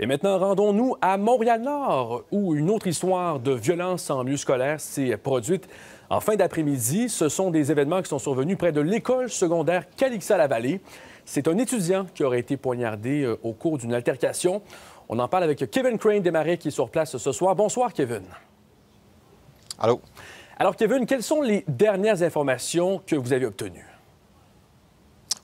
Et maintenant, rendons-nous à Montréal-Nord, où une autre histoire de violence en milieu scolaire s'est produite en fin d'après-midi. Ce sont des événements qui sont survenus près de l'école secondaire Calixa-la-Vallée. C'est un étudiant qui aurait été poignardé euh, au cours d'une altercation. On en parle avec Kevin Crane démarré, qui est sur place ce soir. Bonsoir, Kevin. Allô. Alors, Kevin, quelles sont les dernières informations que vous avez obtenues?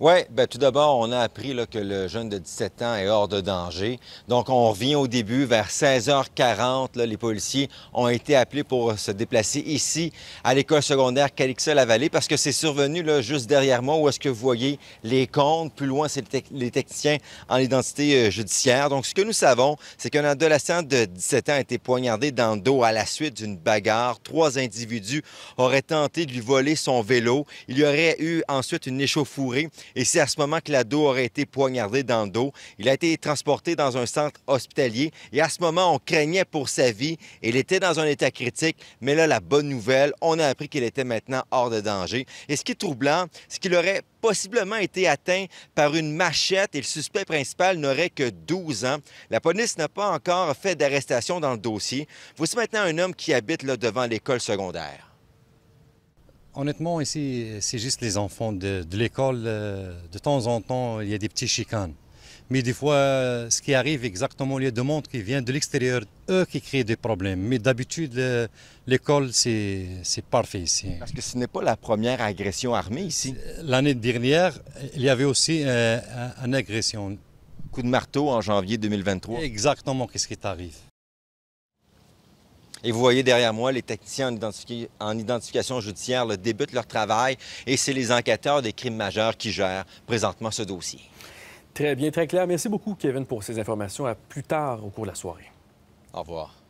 Oui, bien, tout d'abord, on a appris que le jeune de 17 ans est hors de danger. Donc, on revient au début, vers 16h40, les policiers ont été appelés pour se déplacer ici, à l'école secondaire Calixa-la-Vallée, parce que c'est survenu juste derrière moi, où est-ce que vous voyez les comptes. Plus loin, c'est les techniciens en identité euh, judiciaire. Donc, ce que nous savons, c'est qu'un adolescent de 17 ans a été poignardé dans le dos à la suite d'une bagarre. Trois individus auraient tenté de lui voler son vélo. Il y aurait eu ensuite une échauffourée et c'est à ce moment que l'ado aurait été poignardé dans le dos. Il a été transporté dans un centre hospitalier et à ce moment, on craignait pour sa vie. Il était dans un état critique, mais là, la bonne nouvelle, on a appris qu'il était maintenant hors de danger. Et ce qui est troublant, c'est qu'il aurait possiblement été atteint par une machette et le suspect principal n'aurait que 12 ans. La police n'a pas encore fait d'arrestation dans le dossier. Voici maintenant un homme qui habite là, devant l'école secondaire. Honnêtement, ici, c'est juste les enfants de, l'école. Euh, de temps en temps, il y a des petits chicanes. Mais des fois, ce qui arrive exactement, il y a des qui viennent de l'extérieur, eux qui créent des problèmes. Mais d'habitude, euh, l'école, c'est parfait ici. Parce que ce n'est pas la première agression armée ici. L'année dernière, il y avait aussi euh, une agression. Coup de marteau en janvier 2023. Exactement, qu'est-ce qui t'arrive et vous voyez derrière moi, les techniciens en, identification judiciaire début débutent leur travail et c'est les enquêteurs des crimes majeurs qui gèrent présentement ce dossier. Très bien, très clair. Merci beaucoup, Kevin, pour ces informations. À plus tard au cours de la soirée. Au revoir.